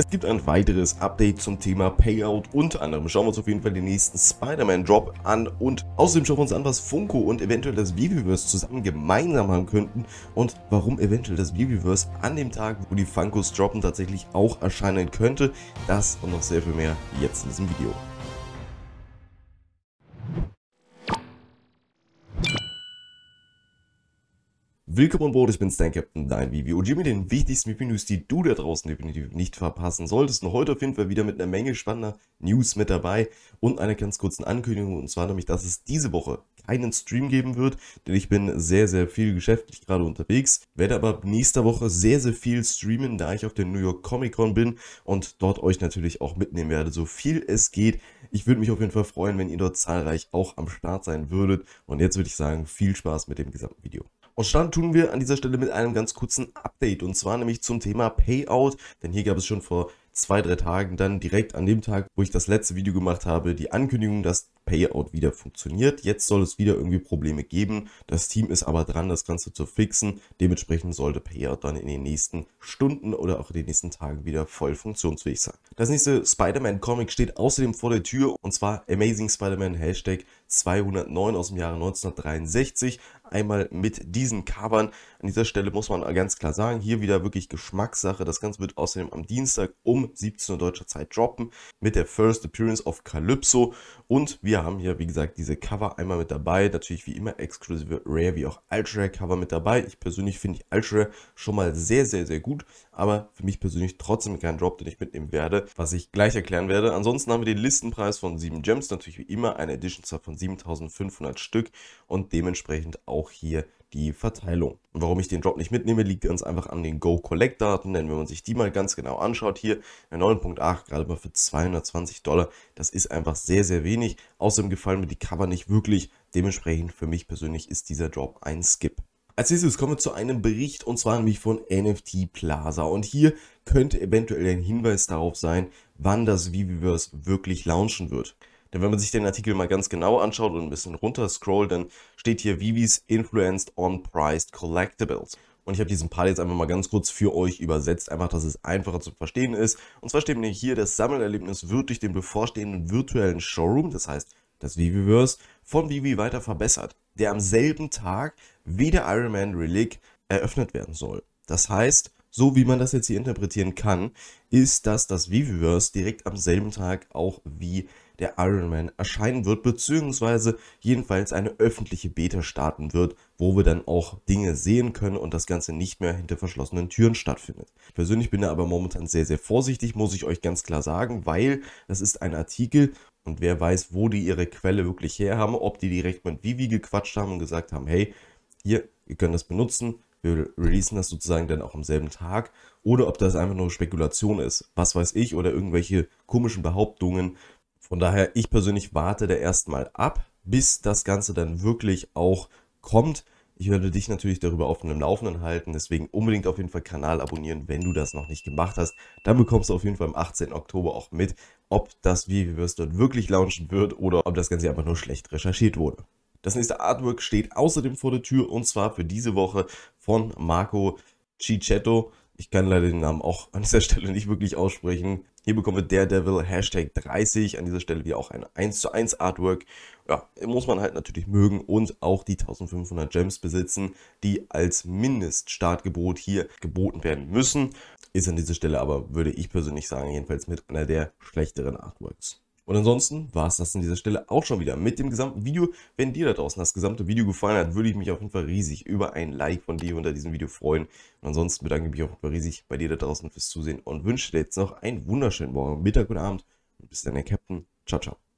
Es gibt ein weiteres Update zum Thema Payout. Unter anderem schauen wir uns auf jeden Fall den nächsten Spider-Man-Drop an und außerdem schauen wir uns an, was Funko und eventuell das Viviverse zusammen gemeinsam haben könnten und warum eventuell das Viviverse an dem Tag, wo die Funkos droppen, tatsächlich auch erscheinen könnte. Das und noch sehr viel mehr jetzt in diesem Video. Willkommen an Bord, ich bin's, dein Captain, dein Vivi OG mit den wichtigsten Vivi-News, die du da draußen definitiv nicht verpassen solltest. Und heute auf jeden Fall wieder mit einer Menge spannender News mit dabei und einer ganz kurzen Ankündigung, und zwar nämlich, dass es diese Woche keinen Stream geben wird, denn ich bin sehr, sehr viel geschäftlich gerade unterwegs, werde aber nächste Woche sehr, sehr viel streamen, da ich auf der New York Comic Con bin und dort euch natürlich auch mitnehmen werde, so viel es geht. Ich würde mich auf jeden Fall freuen, wenn ihr dort zahlreich auch am Start sein würdet. Und jetzt würde ich sagen, viel Spaß mit dem gesamten Video. Aus Stand tun wir an dieser Stelle mit einem ganz kurzen Update und zwar nämlich zum Thema Payout, denn hier gab es schon vor zwei, drei Tagen dann direkt an dem Tag, wo ich das letzte Video gemacht habe, die Ankündigung, dass Payout wieder funktioniert. Jetzt soll es wieder irgendwie Probleme geben. Das Team ist aber dran, das Ganze zu fixen. Dementsprechend sollte Payout dann in den nächsten Stunden oder auch in den nächsten Tagen wieder voll funktionsfähig sein. Das nächste Spider-Man-Comic steht außerdem vor der Tür und zwar Amazing Spider-Man Hashtag 209 aus dem Jahre 1963 einmal mit diesen Covern. An dieser Stelle muss man ganz klar sagen, hier wieder wirklich Geschmackssache. Das Ganze wird außerdem am Dienstag um 17 Uhr deutscher Zeit droppen mit der First Appearance of Calypso und wir haben hier, wie gesagt, diese Cover einmal mit dabei. Natürlich wie immer exklusive Rare wie auch Ultra Cover mit dabei. Ich persönlich finde ich Ultra schon mal sehr, sehr, sehr gut. Aber für mich persönlich trotzdem kein Drop, den ich mitnehmen werde, was ich gleich erklären werde. Ansonsten haben wir den Listenpreis von 7 Gems. Natürlich wie immer eine Edition von 7500 Stück und dementsprechend auch hier die Verteilung. Und warum ich den Drop nicht mitnehme, liegt ganz einfach an den Go-Collect-Daten, denn wenn man sich die mal ganz genau anschaut, hier 9.8, gerade mal für 220 Dollar, das ist einfach sehr, sehr wenig. Außerdem gefallen mir die Cover nicht wirklich, dementsprechend für mich persönlich ist dieser Drop ein Skip. Als nächstes kommen wir zu einem Bericht und zwar nämlich von NFT Plaza und hier könnte eventuell ein Hinweis darauf sein, wann das Viviverse wirklich launchen wird. Denn wenn man sich den Artikel mal ganz genau anschaut und ein bisschen runter scrollt, dann steht hier Vivis Influenced on Priced Collectibles. Und ich habe diesen Part jetzt einfach mal ganz kurz für euch übersetzt, einfach, dass es einfacher zu verstehen ist. Und zwar steht nämlich hier, das Sammelerlebnis wird durch den bevorstehenden virtuellen Showroom, das heißt das Viviverse, von Vivi weiter verbessert, der am selben Tag wie der Iron Man Relic eröffnet werden soll. Das heißt, so wie man das jetzt hier interpretieren kann, ist, dass das Viviverse direkt am selben Tag auch wie der Iron Man erscheinen wird, beziehungsweise jedenfalls eine öffentliche Beta starten wird, wo wir dann auch Dinge sehen können und das Ganze nicht mehr hinter verschlossenen Türen stattfindet. Ich persönlich bin da aber momentan sehr, sehr vorsichtig, muss ich euch ganz klar sagen, weil das ist ein Artikel und wer weiß, wo die ihre Quelle wirklich her haben, ob die direkt mit Vivi gequatscht haben und gesagt haben, hey, hier, ihr könnt das benutzen, wir releasen das sozusagen dann auch am selben Tag oder ob das einfach nur Spekulation ist, was weiß ich, oder irgendwelche komischen Behauptungen, von daher, ich persönlich warte da erstmal ab, bis das Ganze dann wirklich auch kommt. Ich werde dich natürlich darüber auf dem Laufenden halten, deswegen unbedingt auf jeden Fall Kanal abonnieren, wenn du das noch nicht gemacht hast. Dann bekommst du auf jeden Fall am 18. Oktober auch mit, ob das Viviverse dort wirklich launchen wird oder ob das Ganze einfach nur schlecht recherchiert wurde. Das nächste Artwork steht außerdem vor der Tür und zwar für diese Woche von Marco Cicetto. Ich kann leider den Namen auch an dieser Stelle nicht wirklich aussprechen. Hier bekommen wir Daredevil Hashtag 30. An dieser Stelle wie auch ein 1 zu 1 Artwork. Ja, muss man halt natürlich mögen und auch die 1500 Gems besitzen, die als Mindeststartgebot hier geboten werden müssen. Ist an dieser Stelle aber, würde ich persönlich sagen, jedenfalls mit einer der schlechteren Artworks. Und ansonsten war es das an dieser Stelle auch schon wieder mit dem gesamten Video. Wenn dir da draußen das gesamte Video gefallen hat, würde ich mich auf jeden Fall riesig über ein Like von dir unter diesem Video freuen. Und ansonsten bedanke ich mich auch riesig bei dir da draußen fürs Zusehen und wünsche dir jetzt noch einen wunderschönen Morgen, Mittag und Abend. Und bis dann, der Captain. Ciao, ciao.